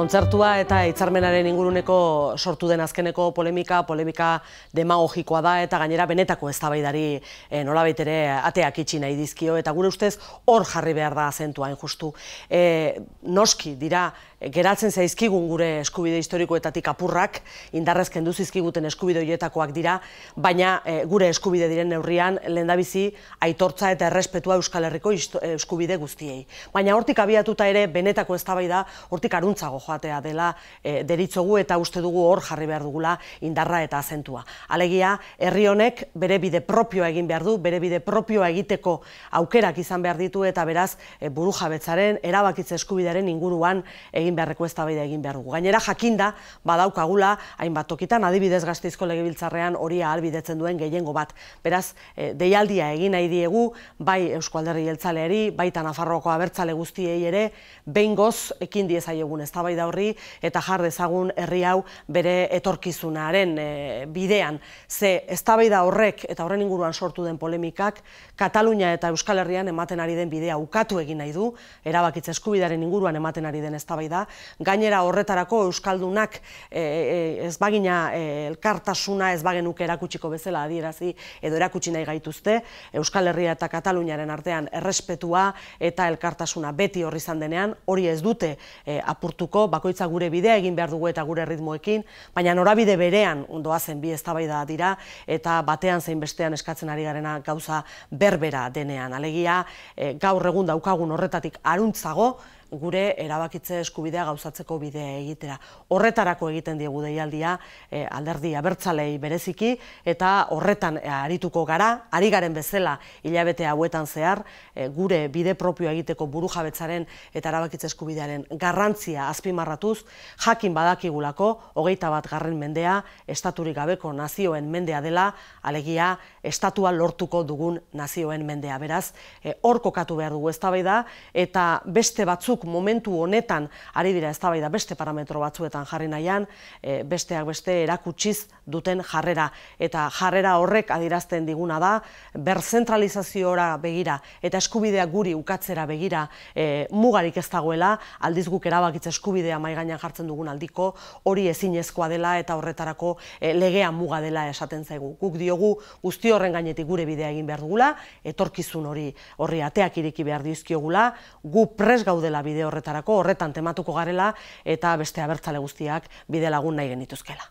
kontzertua eta hitzarmenaren inguruneko sortu den azkeneko polemika, polemika demagogikoa da eta gainera benetako eztabaidari e, nolabait ere ateak itxi nahi dizkio eta gure ustez hor jarri behar da azentua injustu. Eh, noski dira geratzen zaizkigun gure eskubide historikoetatik apurrak, indarrezken duzizkiguten eskubide dira, baina eh, gure eskubide diren neurrian lehendabizi aitortza eta errespetua Euskal Herriko eskubide guztiei. Baina hortik abiatuta ere benetako eztabaida hortik aruntzago joatea dela e, deritzogu eta uste dugu hor jarri behar dugula indarra eta azentua. Alegia, herri honek bere bide propioa egin behar du, bere bide propioa egiteko aukerak izan behar ditu eta beraz e, eh, buru jabetzaren erabakitze eskubidearen inguruan egin beharreko ez bai egin behar dugu. Gainera jakinda badaukagula hainbat tokitan adibidez gazteizko legebiltzarrean hori ahalbidetzen duen gehiengo bat. Beraz, e, deialdia egin nahi diegu, bai Eusko Alderri Jeltzaleari, bai Tanafarroko abertzale guztiei ere, behin goz ekin die ez da eztabai da horri eta jar dezagun herri hau bere etorkizunaren eh, bidean. Ze eztabai da horrek eta horren inguruan sortu den polemikak, Katalunia eta Euskal Herrian ematen ari den bidea ukatu egin nahi du, erabakitze eskubidaren inguruan ematen ari den eztabai da. Gainera horretarako Euskaldunak e, ez bagina elkartasuna ez bagenuk erakutsiko bezala adierazi edo erakutsi nahi gaituzte, Euskal Herria eta Kataluniaren artean errespetua eta elkartasuna beti horri izan denean, hori ez dute apurtuko, bakoitza gure bidea egin behar dugu eta gure ritmoekin, baina norabide berean ondoa zen bi eztabaida dira eta batean zein bestean eskatzen ari garena gauza berbera denean alegia, eh, gaur egun daukagun horretatik aruntzago gure erabakitze eskubidea gauzatzeko bidea egitera. Horretarako egiten diegu deialdia e, alderdi abertzalei bereziki eta horretan e, arituko gara, ari garen bezala hilabete hauetan zehar, e, gure bide propio egiteko burujabetzaren eta erabakitze eskubidearen garrantzia azpimarratuz, jakin badakigulako, hogeita bat garren mendea, estaturik gabeko nazioen mendea dela, alegia, estatua lortuko dugun nazioen mendea. Beraz, hor e, kokatu behar dugu eztabaida eta beste batzuk momentu honetan ari dira eztabaida beste parametro batzuetan jarri naian, eh, besteak beste erakutsiz duten jarrera eta jarrera horrek adierazten diguna da berzentralizaziora begira eta eskubidea guri ukatzera begira e, mugarik ez dagoela, aldiz guk erabakitze eskubidea mai gainan jartzen dugun aldiko hori ezinezkoa dela eta horretarako e, legea muga dela esaten zaigu. Guk diogu guzti horren gainetik gure bidea egin berdugula, etorkizun hori horri ateak ireki berdi gu pres gaudela bide horretarako, horretan tematuko garela eta beste abertzale guztiak bide lagun nahi genituzkela.